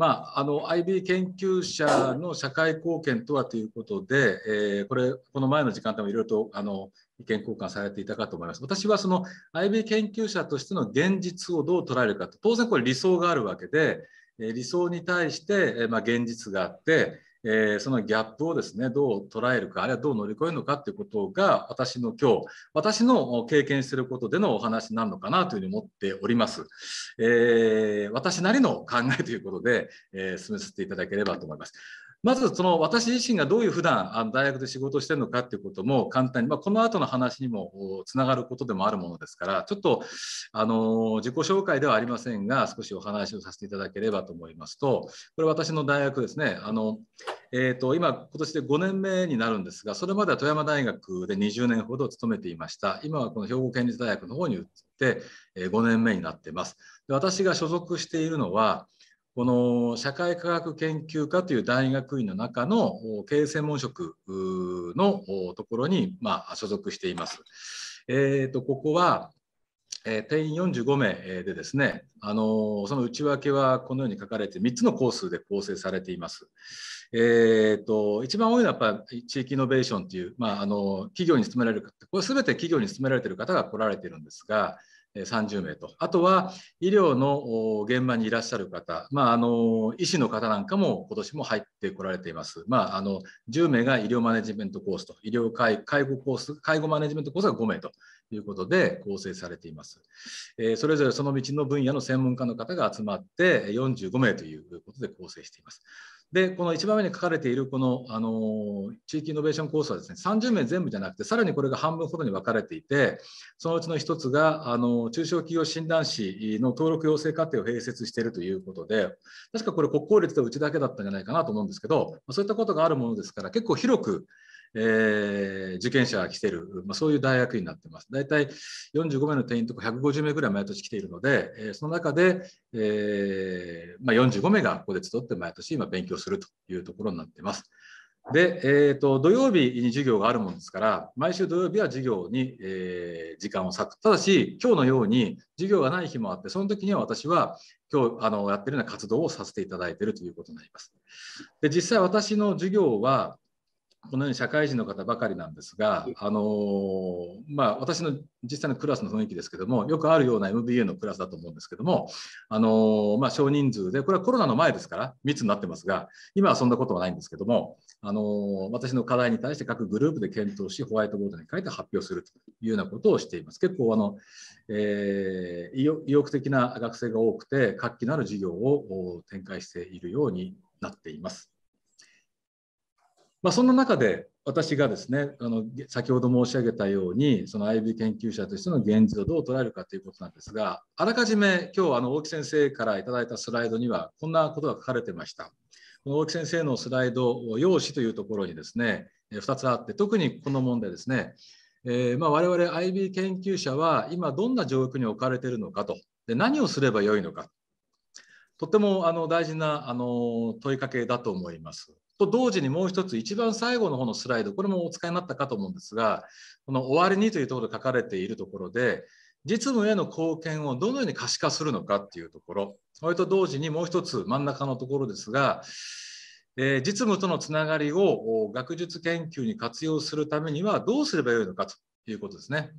まあ、あの IB 研究者の社会貢献とはということで、えー、これこの前の時間でもいろいろとあの意見交換されていたかと思います。私はその IB 研究者としての現実をどう捉えるかと当然これ理想があるわけで理想に対して、まあ、現実があってえー、そのギャップをですねどう捉えるかあるいはどう乗り越えるのかということが私の今日私の経験していることでのお話なのかなというふうに思っております、えー、私なりの考えということで、えー、進めさせていただければと思いますまずその私自身がどういう普段あの大学で仕事をしてるのかっていうことも簡単に、まあ、この後の話にもつながることでもあるものですからちょっとあの自己紹介ではありませんが少しお話をさせていただければと思いますとこれ私の大学ですねあの、えーと、今今年で5年目になるんですがそれまでは富山大学で20年ほど勤めていました今はこの兵庫県立大学の方に移って5年目になっていますで私が所属しているのはこの社会科学研究科という大学院の中の経営専門職のところに、まあ、所属しています。えーと、ここは、えー、定員45名でですね、あのー、その内訳はこのように書かれて3つのコースで構成されています。えーと、一番多いのはやっぱり地域イノベーションという、まあ、あの企業に勤められるこれすべて企業に勤められている方が来られているんですが30名と、あとは医療の現場にいらっしゃる方、まあ、あの医師の方なんかも今年も入ってこられています、まあ、あの10名が医療マネジメントコースと、医療介介護コース、介護マネジメントコースが5名ということで構成されています。えー、それぞれその道の分野の専門家の方が集まって45名ということで構成しています。で、この一番目に書かれているこのあの地域イノベーションコースはですね、30名全部じゃなくて、さらにこれが半分ほどに分かれていて、そのうちの1つがあの中小企業診断士の登録要請課程を併設しているということで、確かこれ国公立とうちだけだったんじゃないかなと思うんですけど、そういったことがあるものですから、結構広くえー、受験者が来てる、まあ、そういう大学になってます。大体45名の定員とか150名ぐらい毎年来ているので、えー、その中で、えーまあ、45名がここで集って毎年今勉強するというところになってます。で、えーと、土曜日に授業があるものですから、毎週土曜日は授業に、えー、時間を割く。ただし、今日のように授業がない日もあって、その時には私は今日あのやってるような活動をさせていただいているということになります。で、実際私の授業は、このように社会人の方ばかりなんですが、あのまあ、私の実際のクラスの雰囲気ですけどもよくあるような MBA のクラスだと思うんですけども、あのまあ、少人数でこれはコロナの前ですから密になってますが今はそんなことはないんですけども、あの私の課題に対して各グループで検討しホワイトボードに書いて発表するというようなことをしています。結構あの、えー、意欲的な学生が多くて活気のある授業を展開しているようになっています。まあ、そんな中で私がですねあの先ほど申し上げたようにその IB 研究者としての現実をどう捉えるかということなんですがあらかじめ今日あの大木先生から頂いたスライドにはこんなことが書かれてました。この大木先生のスライド用紙というところにですね2つあって特にこの問題ですね、えー、まあ我々 IB 研究者は今どんな状況に置かれているのかとで何をすればよいのかとてもあの大事なあの問いかけだと思います。と同時にもう一つ一番最後の方のスライドこれもお使いになったかと思うんですがこの「終わりに」というところで書かれているところで実務への貢献をどのように可視化するのかっていうところそれと同時にもう一つ真ん中のところですが、え実務とのつながりを学術研究に活用するためにはどうすればよいのかということですね。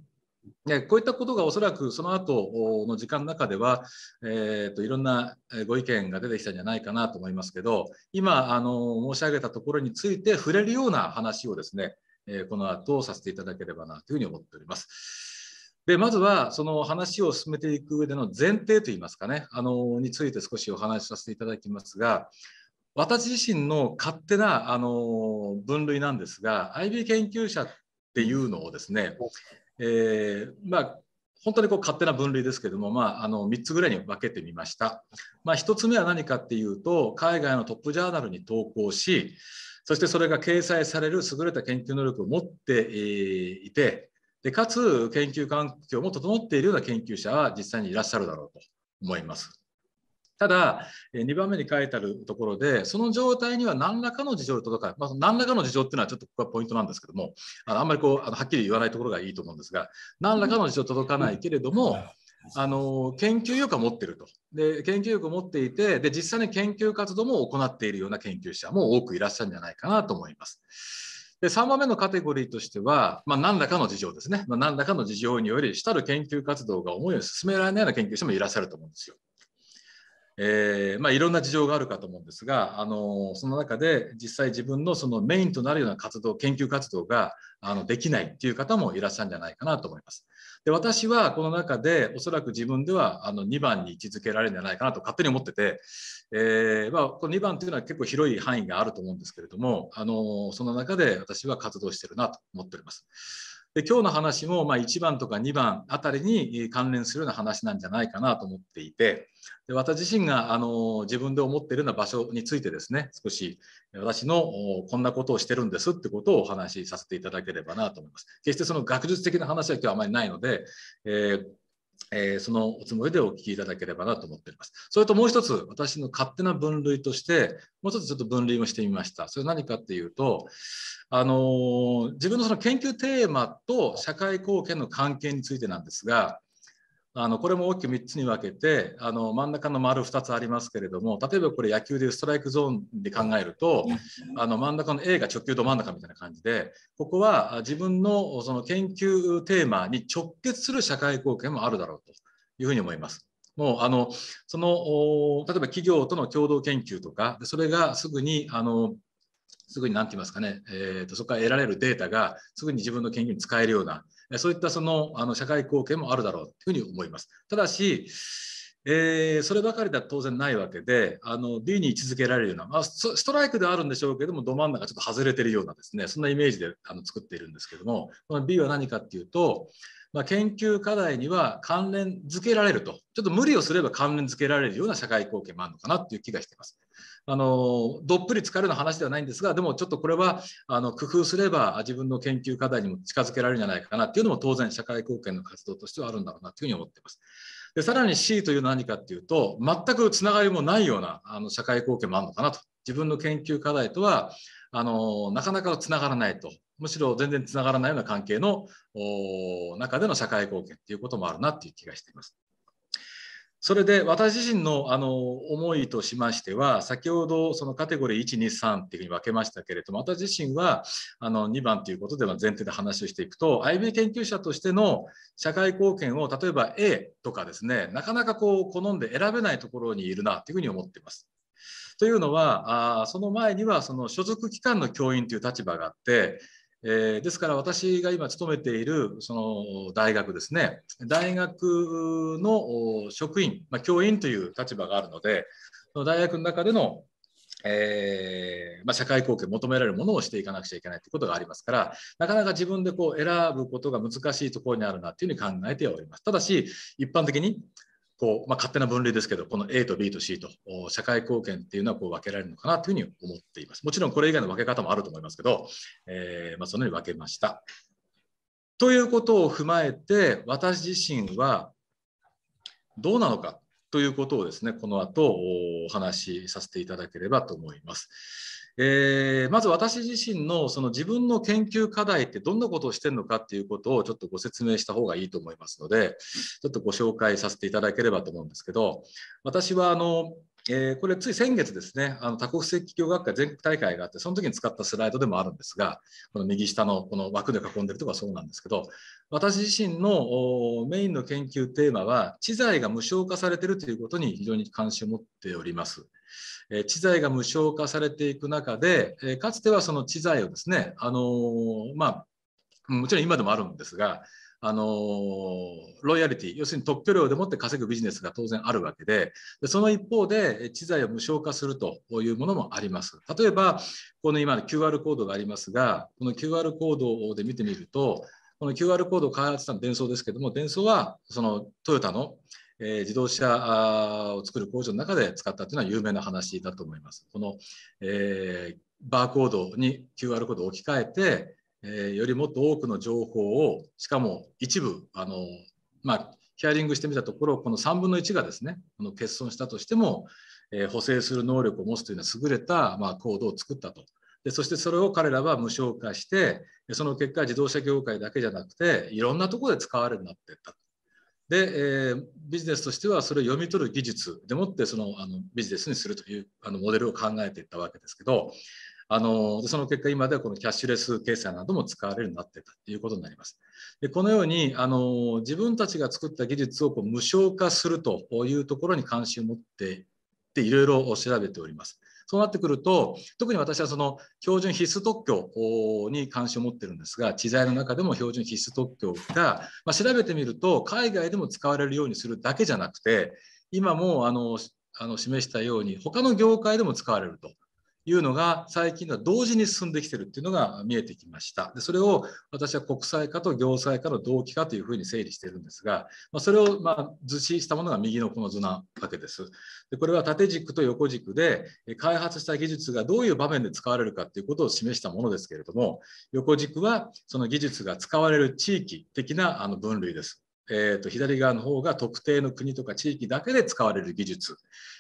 こういったことがおそらくその後の時間の中では、えーと、いろんなご意見が出てきたんじゃないかなと思いますけど今あの申し上げたところについて触れるような話をですね、えこの後させていただければなというふうに思っております。でまずはその話を進めていく上での前提といいますかねあのについて少しお話しさせていただきますが私自身の勝手なあの分類なんですが IB 研究者っていうのをですねえー、まあ、本当にこう勝手な分類ですけども、まあ、あの3つぐらいに分けてみました。まあ、1つ目は何かっていうと海外のトップジャーナルに投稿しそしてそれが掲載される優れた研究能力を持っていてでかつ研究環境も整っているような研究者は実際にいらっしゃるだろうと思います。ただ、2番目に書いてあるところで、その状態には何らかの事情で届かない、まあ、何らかの事情っていうのはちょっとここがポイントなんですけども、あのあんまりこうあのはっきり言わないところがいいと思うんですが、何らかの事情届かないけれども、あの研究力を持ってるとで研究力を持っていてで実際に研究活動も行っているような研究者も多くいらっしゃるんじゃないかなと思います。で3番目のカテゴリーとしては、まあ、何らかの事情ですね、まあ、何らかの事情により、主たる研究活動が思いを進められないような研究者もいらっしゃると思うんですよ。えー、まあ、いろんな事情があるかと思うんですが、あのその中で実際自分のそのメインとなるような活動研究活動があのできないっていう方もいらっしゃるんじゃないかなと思います。で私はこの中でおそらく自分ではあの2番に位置づけられるんじゃないかなと勝手に思ってて、えー、まあ、この2番というのは結構広い範囲があると思うんですけれどもあのその中で私は活動してるなと思っております。で今日の話もま1番とか2番あたりに関連するような話なんじゃないかなと思っていてで私自身があの自分で思っているような場所についてですね少し私のこんなことをしてるんですってことをお話しさせていただければなと思います。決してその学術的な話は今日はあまりないので、えーえー、そのおつもりでお聞きいただければなと思っております。それともう一つ、私の勝手な分類として、もう一つちょっと分類もしてみました。それ何かっていうと、あのー、自分のその研究テーマと社会貢献の関係についてなんですが、あのこれも大きく3つに分けてあの真ん中の丸2つありますけれども例えばこれ野球でいうストライクゾーンで考えるとあの真ん中の A が直球ど真ん中みたいな感じでここは自分のその研究テーマに直結する社会貢献もあるだろうというふうに思います。もうあのその例えば企業との共同研究とかそれがすぐにあのすぐに何て言いますかね、えーと、とそこから得られるデータがすぐに自分の研究に使えるようなそういったそのあの社会貢献もあるだろうというふうに思います。ただし、えー、そればかりでは当然ないわけであのに位置づけられるような、まあ、ストライクではあるんでしょうけどもど真ん中ちょっと外れてるようなですねそんなイメージであの作っているんですけどもこの B は何かっていうと、まあ、研究課題には関連づけられるとちょっと無理をすれば関連づけられるような社会貢献もあるのかなっていう気がしています。あのどっぷり浸かる話ではないんですがでもちょっとこれはあの工夫すれば自分の研究課題にも近づけられるんじゃないかなっていうのも当然社会貢献の活動としてはあるんだろうなというふうに思ってます。でさらに C というのは何かっていうと全くつながりもないようなあの社会貢献もあるのかなと自分の研究課題とはあのなかなかつながらないとむしろ全然つながらないような関係の中での社会貢献っていうこともあるなっていう気がしています。それで私自身のあの思いとしましては先ほどそのカテゴリー123っていうふうに分けましたけれども私自身はあの2番ということで前提で話をしていくと IB 研究者としての社会貢献を例えば A とかですねなかなかこう好んで選べないところにいるなというふうに思っています。というのはあその前にはその所属機関の教員という立場があってえー、ですから私が今勤めているその大学ですね大学の職員、まあ、教員という立場があるので大学の中での、えーまあ、社会貢献求められるものをしていかなくちゃいけないということがありますからなかなか自分でこう選ぶことが難しいところにあるなというふうに考えておりますただし一般的にこう、まあ、勝手な分類ですけど、この A と B と C と社会貢献っていうのはこう分けられるのかなというふうに思っています。もちろんこれ以外の分け方もあると思いますけど、えー、まあ、そのように分けました。ということを踏まえて、私自身はどうなのかということをですね、この後お話しさせていただければと思います。えー、まず私自身のその自分の研究課題ってどんなことをしてるのかっていうことをちょっとご説明した方がいいと思いますのでちょっとご紹介させていただければと思うんですけど私はあのえー、これつい先月ですね、あの多国籍教学会全国大会があって、その時に使ったスライドでもあるんですが、この右下のこの枠で囲んでるところはそうなんですけど、私自身のメインの研究テーマは、知財が無償化されているということに非常に関心を持っております。え知財が無償化されていく中で、えかつてはその知財をですね、あのまあ、もちろん今でもあるんですが、あのロイヤリティ要するに特許料でもって稼ぐビジネスが当然あるわけででその一方で知財を無償化するというものもあります例えばこの今の QR コードがありますがこの QR コードで見てみるとこの QR コードを開発したの伝送ですけども伝送はそのトヨタのえ自動車を作る工場の中で使ったというのは有名な話だと思います。この、えー、バーコードに QR コードを置き換えて、えー、よりもっと多くの情報をしかも一部あの、まあ、ヒアリングしてみたところこの3分の1がですねこの欠損したとしても、えー、補正する能力を持つというのは優れた、まあ、コードを作ったと。でそしてそれを彼らは無償化してその結果自動車業界だけじゃなくていろんなところで使われるようになっていったで、えー、ビジネスとしてはそれを読み取る技術でもってそのあのビジネスにするというあのモデルを考えていったわけですけどあの、その結果、今ではこのキャッシュレス決済なども使われるようになってたということになります。でこのように、あの、自分たちが作った技術をこう無償化するというところに関心を持っていろいろ調べております。そうなってくると、特に私はその標準必須特許に関心を持ってるんですが、知財の中でも標準必須特許が、まあ、調べてみると、海外でも使われるようにするだけじゃなくて、今もあのあの示したように、他の業界でも使われると。いうのが最近では同時に進んできてるっていうのが見えてきました。でそれを私は国際化と行政化の同期化というふうに整理してるんですが、まあ、それをま図示したものが右のこの図なわけです。でこれは縦軸と横軸で開発した技術がどういう場面で使われるかっていうことを示したものですけれども横軸はその技術が使われる地域的なあの分類です。えー、と左側の方が特定の国とか地域だけで使われる技術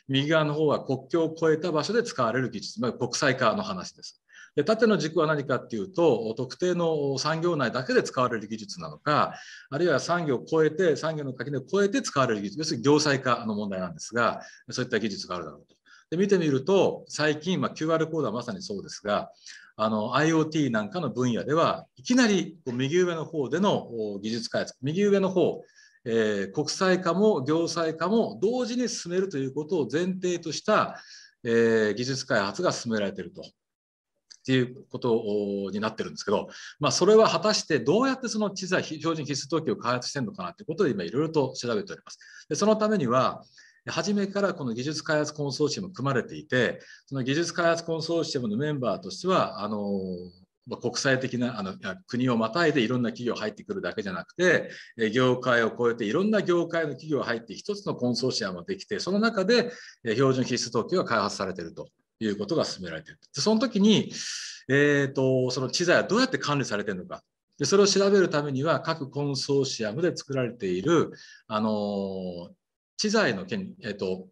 右側の方は国境を越えた場所で使われる技術、まあ、国際化の話です。で縦の軸は何かっていうと特定の産業内だけで使われる技術なのかあるいは産業を超えて産業の垣根を越えて使われる技術要するに業際化の問題なんですがそういった技術があるだろうと。で見てみると最近、まあ、QR コードはまさにそうですがあの IoT なんかの分野ではいきなり右上の方での技術開発右上の方、えー、国際化も行政化も同時に進めるということを前提とした、えー、技術開発が進められていると。っていうことになってるんですけど、まあ、それは果たしてどうやってその知財標準必須登記を開発してるのかなってことで今いろいろと調べております。でそのためには、初めからこの技術開発コンソーシアム組まれていて、その技術開発コンソーシアムのメンバーとしては、あの国際的なあの国をまたいでいろんな企業入ってくるだけじゃなくて業界を超えていろんな業界の企業が入って一つのコンソーシアムができてその中で標準必須統計が開発されているということが進められているでその時に、えーと、その知財はどうやって管理されているのかでそれを調べるためには各コンソーシアムで作られているあの知財の権利、えーと、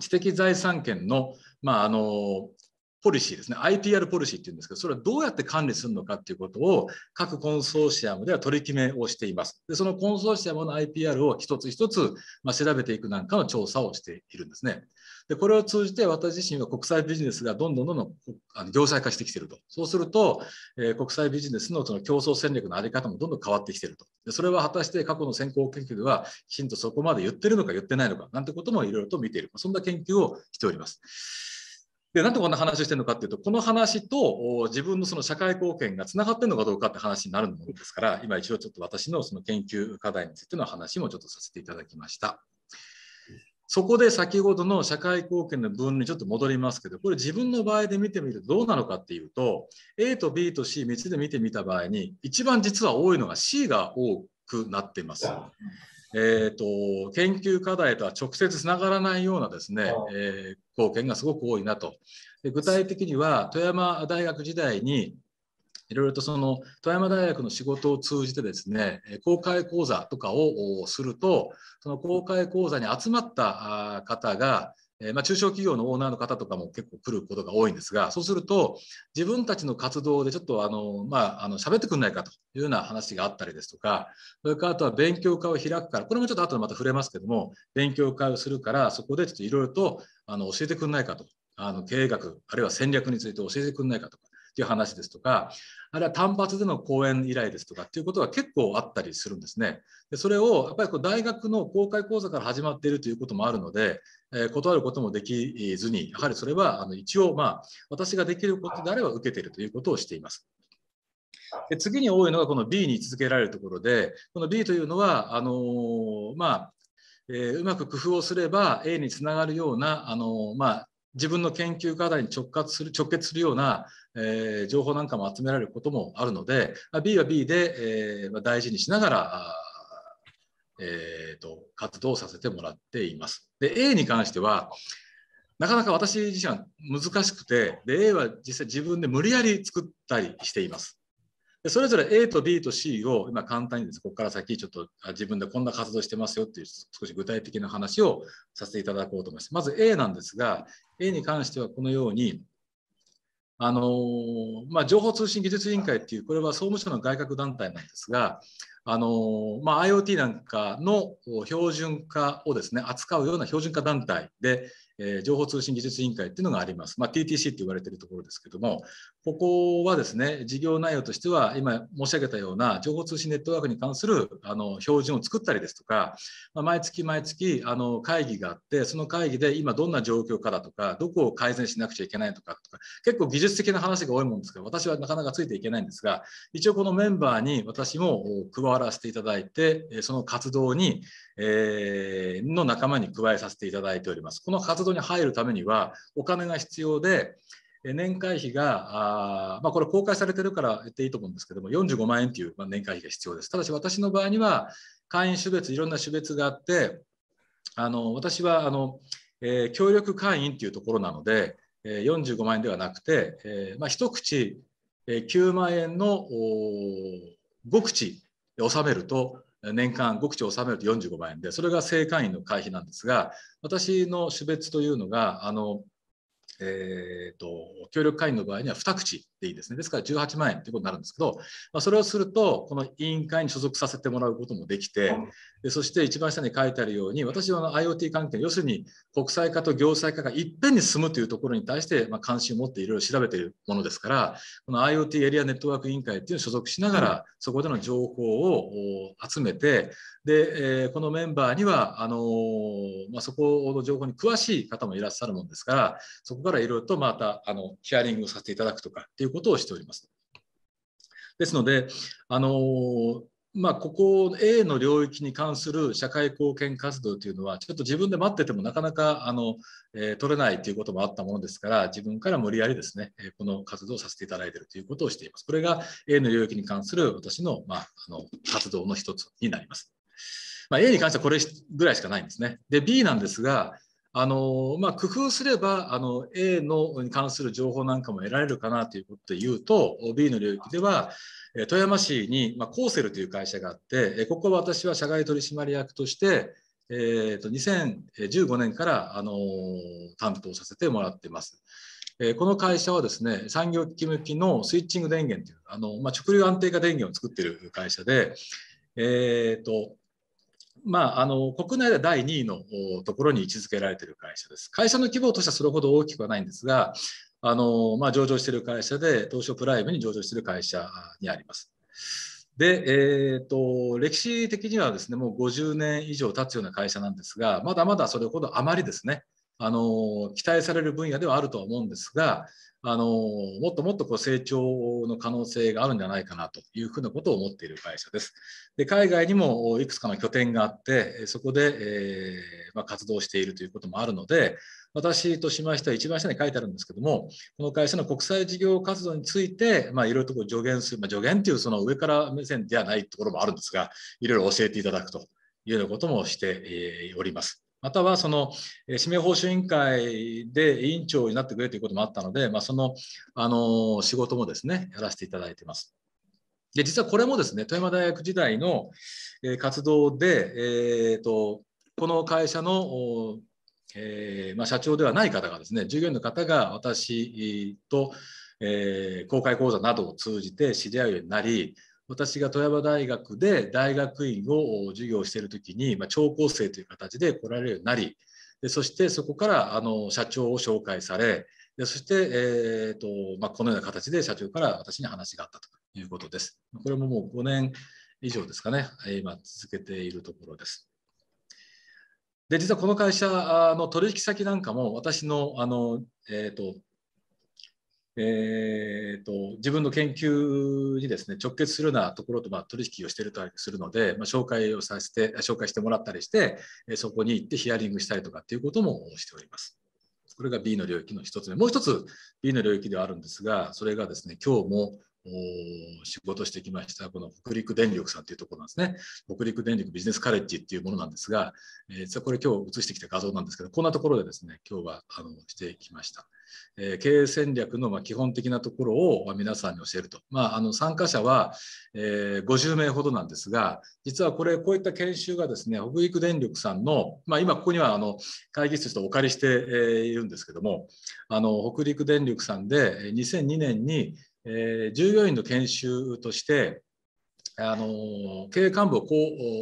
知的財産権の,、まあ、あのポリシーですね IPR ポリシーっていうんですけどそれはどうやって管理するのかっていうことを各コンソーシアムでは取り決めをしていますでそのコンソーシアムの IPR を一つ一つ、まあ、調べていくなんかの調査をしているんですねでこれを通じて私自身は国際ビジネスがどんどんどんどんあの業際化してきてるとそうすると、えー、国際ビジネスのその競争戦略の在り方もどんどん変わってきてるとでそれは果たして過去の先行研究ではきちんとそこまで言ってるのか言ってないのかなんてこともいろいろと見ているそんな研究をしております。でなんでこんな話をしてるのかっていうとこの話と自分のその社会貢献がつながってるのかどうかって話になるものですから今一応ちょっと私のその研究課題についての話もちょっとさせていただきました。そこで先ほどの社会貢献の分にちょっと戻りますけど、これ自分の場合で見てみるとどうなのかっていうと、A と B と C3 つで見てみた場合に、一番実は多いのが C が多くなっています。えーと、研究課題とは直接つながらないようなですね、えー、貢献がすごく多いなとで具体的には富山大学時代にいろいろとその富山大学の仕事を通じてですね公開講座とかをするとその公開講座に集まった方がまあ、中小企業のオーナーの方とかも結構来ることが多いんですがそうすると自分たちの活動でちょっとあの、まあ、あの喋ってくんないかというような話があったりですとかそれからあとは勉強会を開くからこれもちょっと後でまた触れますけども勉強会をするからそこでちょっといろいろとあの教えてくんないかとあの経営学あるいは戦略について教えてくんないかとかっていう話ですとかあるいは単発での講演依頼ですとかっていうことが結構あったりするんですね。でそれをやっぱりこう大学の公開講座から始まっているということもあるので、えー、断ることもできずにやはりそれはあの一応まあ私ができることであれば受けているということをしています。で次に多いのがこの B に続けられるところでこの B というのはあのー、まあえー、うまく工夫をすれば A につながるようなあのー、まあ、自分の研究課題に直結する直結するような、えー、情報なんかも集められることもあるので、まあ、B は B で、えーまあ、大事にしながら、えーと、と活動させてもらっています。で A に関してはなかなか私自身は難しくてで A は実際自分で無理やり作ったりしています。それぞれ A と B と C を今簡単にです、ここから先ちょっと自分でこんな活動してますよっていう少し具体的な話をさせていただこうと思います。まず A なんですが A に関してはこのようにあのまあ、情報通信技術委員会っていうこれは総務省の外郭団体なんですがあの、まあ、IoT なんかの標準化をですね扱うような標準化団体でえ情報通信技術委員会っていうのがあります。まあ、TTC って言われてるところですけども、ここはですね、事業内容としては、今申し上げたような情報通信ネットワークに関するあの標準を作ったりですとか、まあ、毎月毎月あの会議があって、その会議で今どんな状況かだとか、どこを改善しなくちゃいけないとかとか、結構技術的な話が多いもんですから、私はなかなかついていけないんですが、一応このメンバーに私も加わらせていただいて、その活動に、えー、の仲間に加えさせていただいております。この活動動に入るためにはお金が必要で年会費が、あまあ、これ公開されてるから言っていいと思うんですけども45万円という年会費が必要です。ただし私の場合には会員種別いろんな種別があってあの私はあの、えー、協力会員というところなので、えー、45万円ではなくて、えーまあ、一口、えー、9万円の5口納めると年間極口を納めると45万円でそれが正会員の会費なんですが私の種別というのがあのえーと、協力会員の場合には2口でいいですね。ですから18万円ということになるんですけど、まあ、それをすると、この委員会に所属させてもらうこともできて、でそして一番下に書いてあるように、私は IoT 関係、要するに国際化と行政化がいっぺんに進むというところに対して、まあ、関心を持っていろいろ調べているものですから、この IoT エリアネットワーク委員会っていうのに所属しながら、そこでの情報を集めて、で、えー、このメンバーには、あのー、まあ、そこの情報に詳しい方もいらっしゃるもんですから、そこからいろいろとまたあのヒアリングをさせていただくとかっていうことをしております。ですので、あのまあ、ここ A の領域に関する社会貢献活動というのはちょっと自分で待っててもなかなかあの、えー、取れないということもあったものですから自分から無理やりですねこの活動をさせていただいているということをしています。これが A の領域に関する私の,、まあ、あの活動の一つになります。まあ、A に関してはこれぐらいしかないんですね。で B なんですがあのまあ、工夫すればあの A のに関する情報なんかも得られるかなということで言うと B の領域では富山市に、まあ、コーセルという会社があってここは私は社外取締役として、えー、と2015年からあの担当させてもらってます。この会社はですね産業機器向きのスイッチング電源というあの、まあ、直流安定化電源を作っている会社で、えーとまあ、あの国内では第2位のところに位置づけられている会社です。会社の規模としてはそれほど大きくはないんですが、あのまあ、上場している会社で、東証プライムに上場している会社にあります。で、えーと歴史的にはですねもう50年以上経つような会社なんですが、まだまだそれほどあまりですね、あの期待される分野ではあるとは思うんですがあのもっともっとこう成長の可能性があるんじゃないかなというふうなことを思っている会社です。で海外にもいくつかの拠点があってそこで、えー、まあ、活動しているということもあるので私としましては一番下に書いてあるんですけどもこの会社の国際事業活動について、まあ、いろいろとこう助言する、まあ、助言というその上から目線ではないところもあるんですがいろいろ教えていただくというようなこともしております。またはその指名報酬委員会で委員長になってくれということもあったので、まあ、そのあの仕事もですねやらせていただいています。で実はこれもですね富山大学時代の活動で、えーと、この会社の、えー、まあ、社長ではない方がですね従業員の方が私と、えー、公開講座などを通じて知り合うようになり私が富山大学で大学院を授業している時に、まあ、聴講生という形で来られるようになりでそしてそこからあの社長を紹介されでそして、えーとまあ、このような形で社長から私に話があったということです。これももう5年以上ですかね、今続けているところです。で実はこの会社の取引先なんかも私のあの、えーと、とえーと、自分の研究にですね直結するようなところと、まあ、取引をしているとするので、まあ、紹介をさせて紹介してもらったりしてそこに行ってヒアリングしたりとかっていうこともしております。これが B の領域の1つ目もう1つ B の領域ではあるんですがそれがですね今日も仕事してきましたこの北陸電力さんというところなんですね北陸電力ビジネスカレッジっていうものなんですが、え実はこれ今日映してきた画像なんですけどこんなところでですね今日はあのしてきました。え経営戦略のま基本的なところを皆さんに教えると、まあ、あの参加者は、え50名ほどなんですが実はこれこういった研修がですね北陸電力さんの、まあ、今ここにはあの会議室とお借りしているんですけどもあの北陸電力さんで2002年にえー、従業員の研修として、あの経営幹部をこ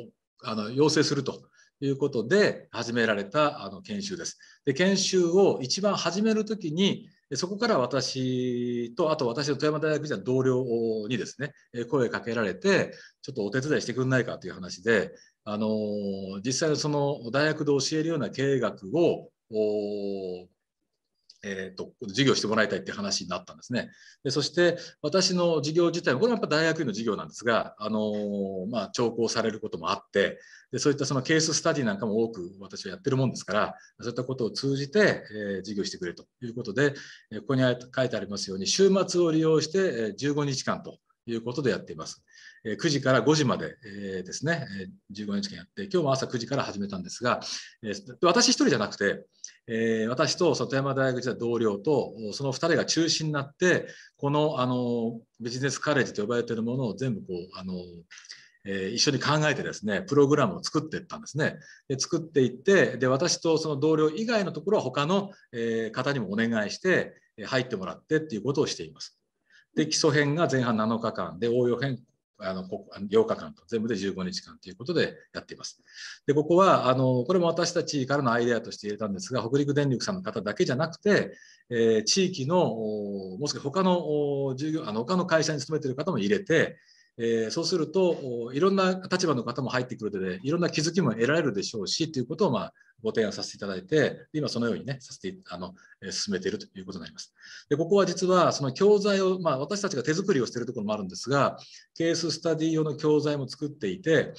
うあの要請するということで始められたあの研修です。で研修を一番始めるときにそこから私とあと私の富山大学時代の同僚にですね声かけられてちょっとお手伝いしてくんないかという話であの実際その大学で教えるような経営学をえーと、と授業してもらいたいって話になったんですね。でそして私の授業自体もこれはやっぱ大学院の授業なんですが、あのー、まあ、聴講されることもあってでそういったそのケーススタディなんかも多く私はやってるもんですからそういったことを通じて、えー、授業してくれということで、えここに書いてありますように週末を利用して、え15日間ということでやっています。9時から5時までですね、15日間やって、今日も朝9時から始めたんですが、私1人じゃなくて、えー、私と里山大学時代同僚とその2人が中心になってこのあのビジネスカレッジと呼ばれているものを全部こうあの、えー、一緒に考えてですねプログラムを作っていったんですねで作っていってで私とその同僚以外のところは他の、えー、方にもお願いして入ってもらってっていうことをしています。で基礎編が前半7日間で応用編あのこ8日間と全部で15日間ということでやっています。でここはあのこれも私たちからのアイデアとして入れたんですが北陸電力さんの方だけじゃなくて、えー、地域のもしくは他の従業あの他の会社に勤めている方も入れてえー、そうするといろんな立場の方も入ってくるのでいろんな気づきも得られるでしょうしということを、まあ、ご提案させていただいて今そのようにねさせてあの、え進めているということになります。でここは実はその教材を、まあ、私たちが手作りをしているところもあるんですがケーススタディ用の教材も作っていて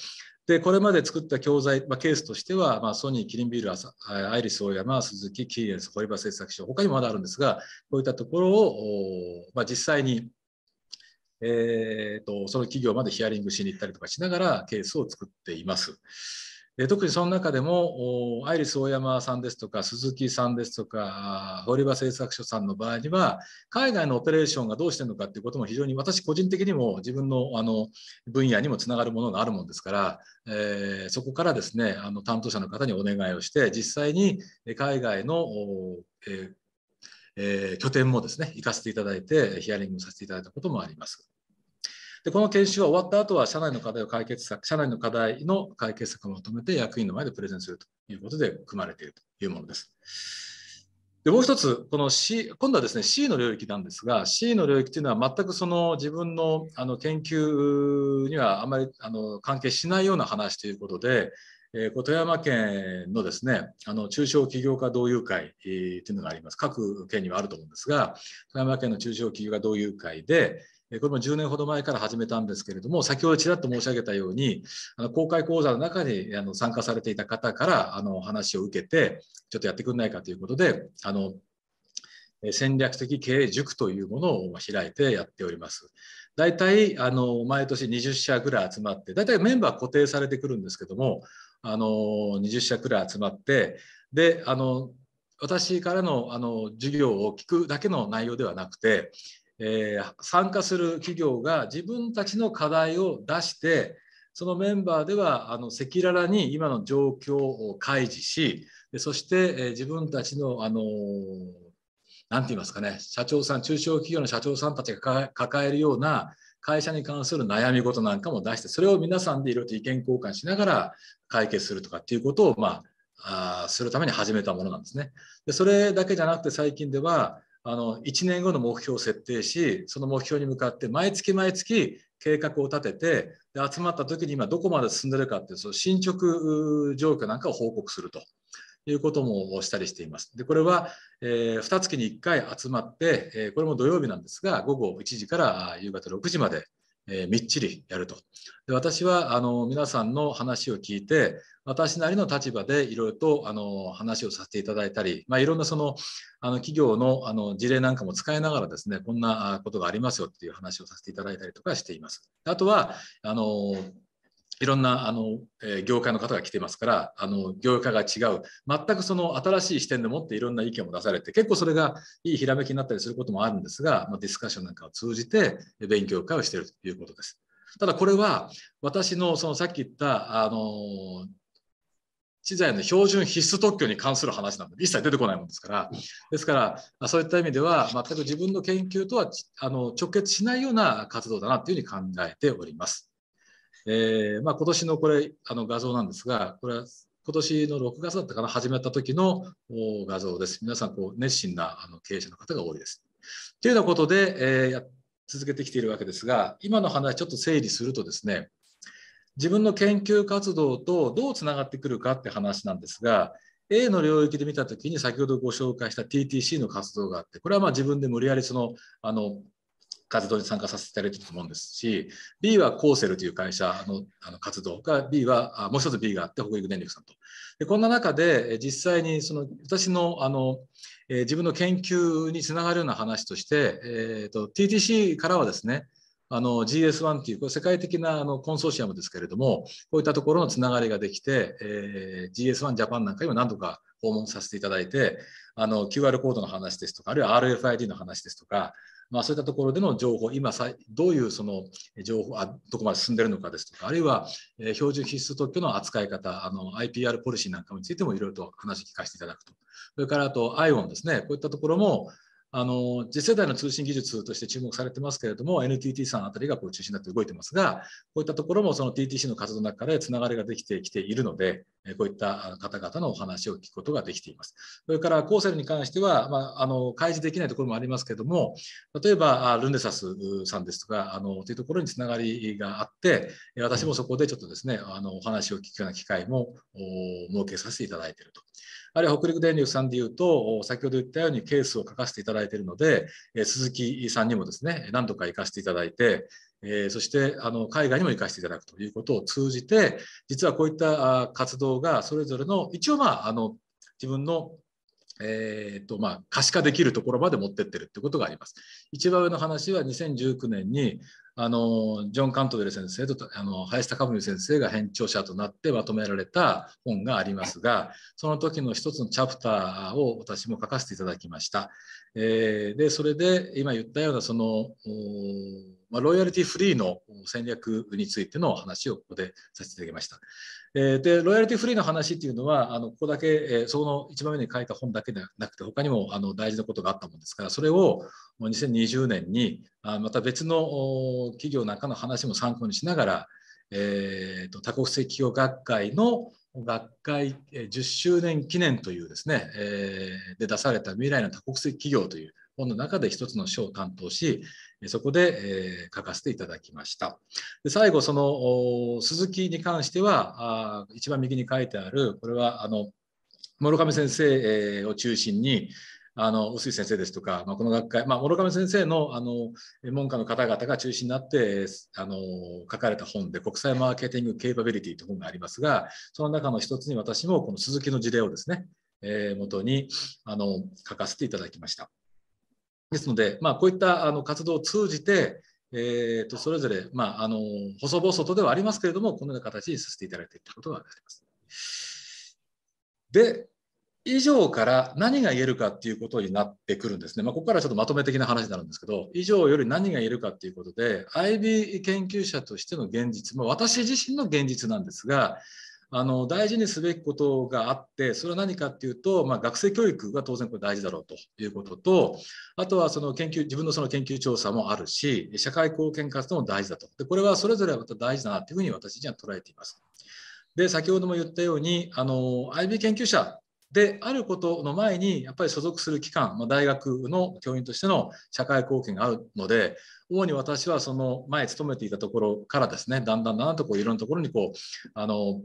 でこれまで作った教材、まあ、ケースとしては、まあ、ソニー、キリンビール、アイリスオーヤマ、鈴木、キーエンス、堀場製作所、他にもまだあるんですが、こういったところを、まあ、実際にえーと、その企業までヒアリングしに行ったりとかしながらケースを作っています。で特にその中でもアイリス大山さんですとか鈴木さんですとか堀場製作所さんの場合には海外のオペレーションがどうしてるのかっていうことも非常に私個人的にも自分のあの分野にもつながるものがあるもんですから、えー、そこからですねあの担当者の方にお願いをして実際に海外の、えーえー、拠点もですね行かせていただいてヒアリングさせていただいたこともあります。でこの研修が終わった後は社内の課題を解決策社内の課題の解決策をまとめて役員の前でプレゼンするということで組まれているというものです。でもう一つ、この C、今度はですね、C の領域なんですが、C の領域というのは全くその自分のあの研究にはあまりあの関係しないような話ということで、え富山県のですねあの中小企業家同友会、えというのがあります各県にはあると思うんですが富山県の中小企業家同友会で、えこれも10年ほど前から始めたんですけれども先ほどちらっと申し上げたようにあの公開講座の中にあの参加されていた方からあの話を受けてちょっとやってくれないかということであの戦略的経営塾というものを開いてやっております。大体あの毎年20社ぐらい集まって大体メンバー固定されてくるんですけどもあの20社くらい集まってであの私からのあの授業を聞くだけの内容ではなくて、えー、参加する企業が自分たちの課題を出してそのメンバーではあの赤裸々に今の状況を開示しそして、えー、自分たちのあの何て言いますかね社長さん中小企業の社長さんたちが抱えるような会社に関する悩み事なんかも出して、それを皆さんでいろいろと意見交換しながら解決するとかっていうことを、まあ、あするために始めたものなんですね。でそれだけじゃなくて最近では、あの1年後の目標を設定しその目標に向かって毎月毎月計画を立ててで集まった時に今どこまで進んでるかっていうその進捗状況なんかを報告するということもしたりしています。でこれは、えー、2月に1回集まって、えー、これも土曜日なんですが午後1時から夕方6時まで、えー、みっちりやると。で私はあの皆さんの話を聞いて私なりの立場でいろいろとあの話をさせていただいたり、まあ、いろんなそのあの企業のあの事例なんかも使いながらですねこんなことがありますよっていう話をさせていただいたりとかしています。あとはあのいろんなあの、え業界の方が来てますからあの業界が違う全くその新しい視点でもっていろんな意見も出されて結構それがいいひらめきになったりすることもあるんですが、まあ、ディスカッションなんかを通じて勉強会をしているということです。ただこれは私のそのさっき言ったあの知財の標準必須特許に関する話なので一切出てこないものですからですからそういった意味では全く自分の研究とはあの直結しないような活動だなというふうに考えております。えー、まあ、今年のこれあの画像なんですがこれは今年の6月だったかな始まった時の画像です皆さんこう熱心なあの経営者の方が多いです。というようなことで、えー、続けてきているわけですが今の話ちょっと整理するとですね自分の研究活動とどうつながってくるかって話なんですが A の領域で見た時に先ほどご紹介した TTC の活動があってこれはまあ自分で無理やりそのあの活動に参加させていただいてると思うんですし B はコーセルという会社のあの活動が B はもう一つ B があって北陸電力さんとでこんな中で実際にその私のあの、えー、自分の研究につながるような話として、えーと、TTC からはですねあの GS1 というこれ世界的なあのコンソーシアムですけれどもこういったところのつながりができて、えー、GS1 ジャパンなんかにも何度か訪問させていただいてあの QR コードの話ですとかあるいは RFID の話ですとかまあ、そういったところでの情報、今どういうその情報あ、どこまで進んでいるのかですとか、あるいは、え標準必須特許の扱い方、あの IPR ポリシーなんかについてもいろいろと話聞かせていただくと。それからあと ION ですね、こういったところも、あの次世代の通信技術として注目されてますけれども NTT さんあたりがこう中心になって動いてますがこういったところもその TTC の活動の中でつながりができてきているのでこういった方々のお話を聞くことができていますそれからコーセルに関しては、まあ、あの開示できないところもありますけれども例えばルネサスさんですとかあのというところにつながりがあって私もそこでちょっとですねあのお話を聞くような機会も設けさせていただいていると。あるいは北陸電力さんでいうと、先ほど言ったようにケースを書かせていただいているので、え鈴木さんにもですね、何度か行かせていただいて、えそしてあの海外にも行かせていただくということを通じて、実はこういった活動がそれぞれの一応まああの自分のえーとまあ、可視化できるところまで持ってってるってことがあります。一番上の話は2019年にあのジョン・カントデル先生とあの林隆文先生が編著者となってまとめられた本がありますがその時の一つのチャプターを私も書かせていただきました。えー、でそれで今言ったようなそのまあ、ロイヤリティフリーの戦略についての話をここでさせていただきました。えで、ロイヤリティフリーの話っていうのは、あのここだけ、えその一番目に書いた本だけではなくて、他にもあの大事なことがあったものですから、それを2020年に、あまた別の企業なんかの話も参考にしながら、えーと、と多国籍企業学会の学会10周年記念というですね、えー、で出された未来の多国籍企業という本の中で一つの章を担当し、そこで、え書かせていただきました。で最後、その鈴木に関してはあ、一番右に書いてある、これはあの諸上先生を中心に、あの臼井先生ですとか、まあ、この学会、まあ、諸上先生のあの門下の方々が中心になってあの書かれた本で「国際マーケティング・ケイパビリティ」という本がありますがその中の一つに私もこの鈴木の事例をですね、えー、元にあの書かせていただきました。ですので、まあ、こういったあの活動を通じて、えー、とそれぞれ、まあ、あの細々とではありますけれども、このような形にさせていただいているということがあります。で、以上から何が言えるかっていうことになってくるんですね。まあ、ここからちょっとまとめ的な話になるんですけど、以上より何が言えるかっていうことで、IB 研究者としての現実、ま私自身の現実なんですが、あの大事にすべきことがあってそれは何かっていうと、まあ、学生教育が当然これ大事だろうということとあとはその研究自分のその研究調査もあるし社会貢献活動も大事だとでこれはそれぞれまた大事だなというふうに私自身は捉えています。で先ほども言ったようにあの IB 研究者であることの前にやっぱり所属する機関、まあ、大学の教員としての社会貢献があるので主に私はその前勤めていたところからですねだんだんだんだんとこういろんなところにこうあの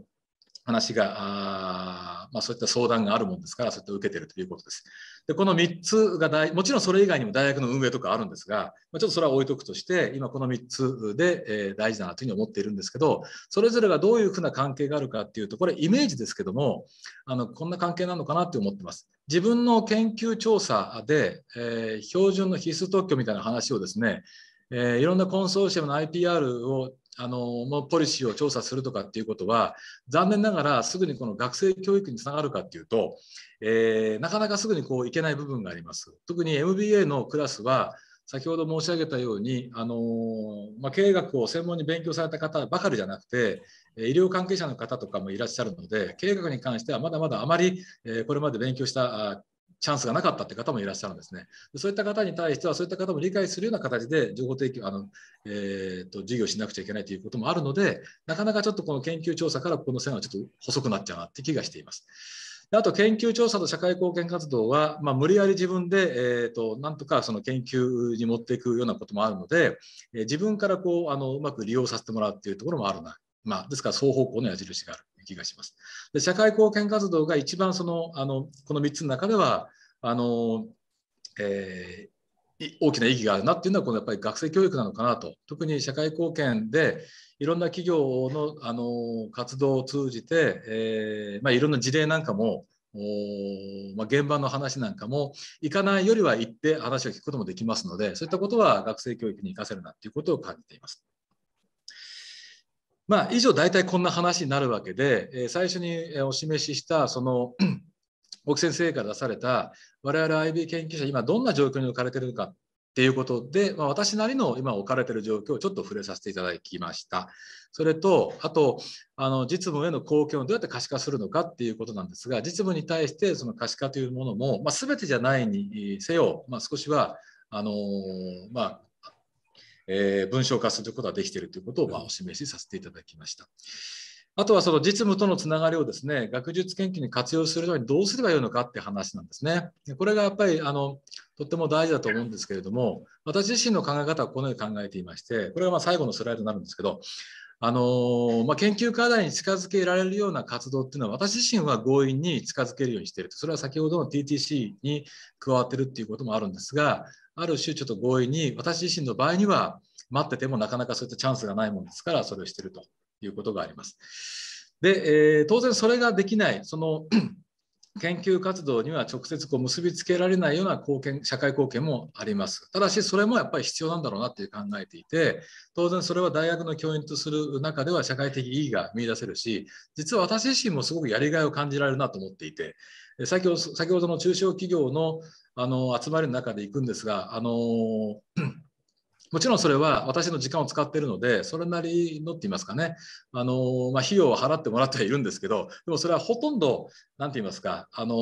話が、あまあ、そういった相談があるもんですから、そういった受けてるということです。で、この3つが大、もちろんそれ以外にも大学の運営とかあるんですが、まあ、ちょっとそれは置いとくとして、今この3つで、えー、大事だなというふうに思っているんですけど、それぞれがどういうふうな関係があるかっていうと、これイメージですけども、あの、こんな関係なのかなって思ってます。自分の研究調査で、えー、標準の必須特許みたいな話をですね、えー、いろんなコンソーシアムの IPR をあのポリシーを調査するとかっていうことは残念ながらすぐにこの学生教育につながるかっていうと、えー、なかなかすぐにこういけない部分があります。特に MBA のクラスは先ほど申し上げたようにあの、まあ、経営学を専門に勉強された方ばかりじゃなくて医療関係者の方とかもいらっしゃるので経営学に関してはまだまだあまりこれまで勉強したチャンスがなかったって方もいらっしゃるんですね。そういった方に対しては、そういった方も理解するような形で情報提供、あのえーと、授業しなくちゃいけないということもあるので、なかなかちょっとこの研究調査からこの線はちょっと細くなっちゃうなって気がしています。あと研究調査と社会貢献活動は、まあ、無理やり自分で、えーと、となんとかその研究に持っていくようなこともあるので、えー、自分からこうあのうまく利用させてもらうっていうところもあるな、まあ、ですから双方向の矢印がある。気がします。で社会貢献活動が一番そのあのこの3つの中ではあの、えー、大きな意義があるなっていうのはこのやっぱり学生教育なのかなと特に社会貢献でいろんな企業のあの活動を通じて、えー、まあ、いろんな事例なんかもおまあ、現場の話なんかも行かないよりは行って話を聞くこともできますのでそういったことは学生教育に生かせるなということを感じています。まあ、以上大体こんな話になるわけで、え最初にお示ししたその奥 先生から出された我々 IB 研究者今どんな状況に置かれてるのかっていうことで、まあ、私なりの今置かれてる状況をちょっと触れさせていただきました。それとあとあの実務への貢献をどうやって可視化するのかっていうことなんですが実務に対してその可視化というものも、まあ、全てじゃないにせよ、まあ、少しはあのまあ、えー、文章化することができているということをまあお示しさせていただきました。あとはその実務とのつながりをですね、学術研究に活用するのにどうすればよいのかって話なんですね。これがやっぱりあのとっても大事だと思うんですけれども、私自身の考え方はこのように考えていまして、これがま最後のスライドになるんですけど、あのまあ、研究課題に近づけられるような活動っていうのは私自身は強引に近づけるようにしているとそれは先ほどの TTC に加わってるっていうこともあるんですがある種ちょっと強引に私自身の場合には待っててもなかなかそういったチャンスがないもんですからそれをしているということがあります。で、えー、当然それができないその 研究活動には直接こう結びつけられないような貢献社会貢献もあります。ただしそれもやっぱり必要なんだろうなって考えていて当然それは大学の教員とする中では社会的意義が見いだせるし実は私自身もすごくやりがいを感じられるなと思っていて先ほど先ほどの中小企業のあの集まりの中で行くんですがあのもちろんそれは私の時間を使っているのでそれなりのって言いますかねあの、まあ、費用を払ってもらってはいるんですけどでもそれはほとんど何て言いますかあの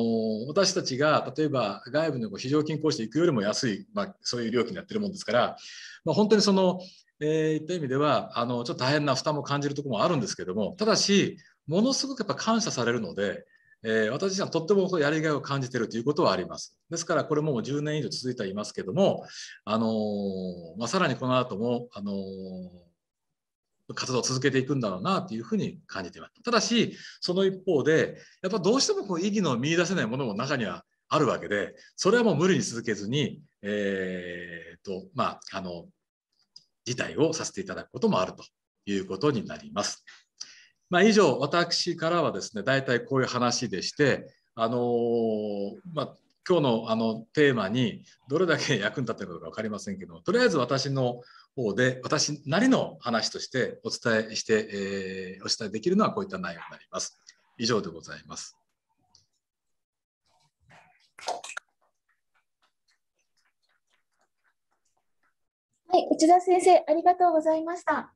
私たちが例えば外部の非常勤講師で行くよりも安い、まあ、そういう料金になってるもんですから、まあ、本当にその、えー、いった意味ではあのちょっと大変な負担も感じるところもあるんですけどもただしものすごくやっぱ感謝されるのでえー、私自身はとってもやりがいを感じているということはあります。ですからこれもう10年以上続いていますけども、あのー、まあ、さらにこの後も、あのー、活動を続けていくんだろうなというふうに感じています。ただしその一方でやっぱどうしてもこう意義の見いだせないものも中にはあるわけでそれはもう無理に続けずに、えーとまあ、あの辞退をさせていただくこともあるということになります。まあ、以上私からはですね大体こういう話でしてあのー、まあ、今日のあのテーマにどれだけ役に立ってるのか分かりませんけどとりあえず私の方で私なりの話としてお伝えして、えー、お伝えできるのはこういった内容になります。以上でございます。はい、内田先生ありがとうございました。